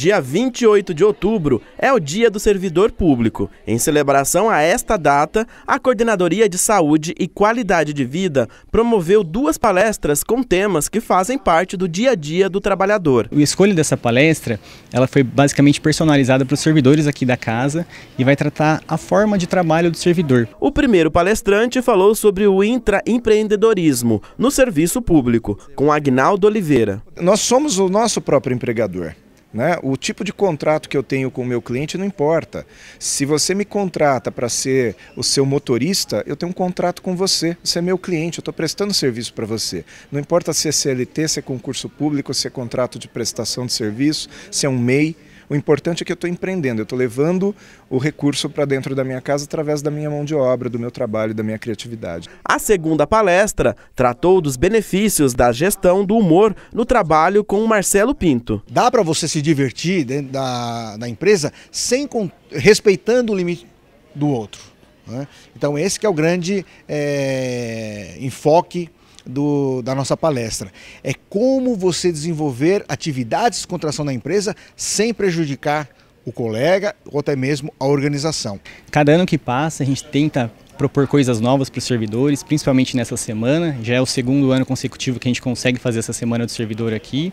Dia 28 de outubro é o Dia do Servidor Público. Em celebração a esta data, a Coordenadoria de Saúde e Qualidade de Vida promoveu duas palestras com temas que fazem parte do dia a dia do trabalhador. A escolha dessa palestra, ela foi basicamente personalizada para os servidores aqui da casa e vai tratar a forma de trabalho do servidor. O primeiro palestrante falou sobre o intraempreendedorismo no serviço público, com Agnaldo Oliveira. Nós somos o nosso próprio empregador. Né? O tipo de contrato que eu tenho com o meu cliente não importa. Se você me contrata para ser o seu motorista, eu tenho um contrato com você. Você é meu cliente, eu estou prestando serviço para você. Não importa se é CLT, se é concurso público, se é contrato de prestação de serviço, se é um MEI. O importante é que eu estou empreendendo, eu estou levando o recurso para dentro da minha casa através da minha mão de obra, do meu trabalho, da minha criatividade. A segunda palestra tratou dos benefícios da gestão do humor no trabalho com o Marcelo Pinto. Dá para você se divertir dentro da, da empresa sem respeitando o limite do outro. Né? Então esse é o grande é, enfoque do, da nossa palestra. É como você desenvolver atividades de contração da empresa sem prejudicar o colega ou até mesmo a organização. Cada ano que passa, a gente tenta propor coisas novas para os servidores, principalmente nessa semana. Já é o segundo ano consecutivo que a gente consegue fazer essa semana do servidor aqui.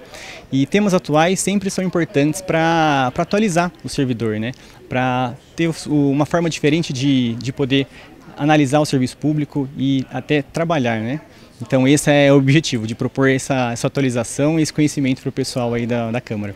E temas atuais sempre são importantes para atualizar o servidor, né? para ter uma forma diferente de, de poder analisar o serviço público e até trabalhar. Né? Então esse é o objetivo, de propor essa, essa atualização e esse conhecimento para o pessoal aí da, da Câmara.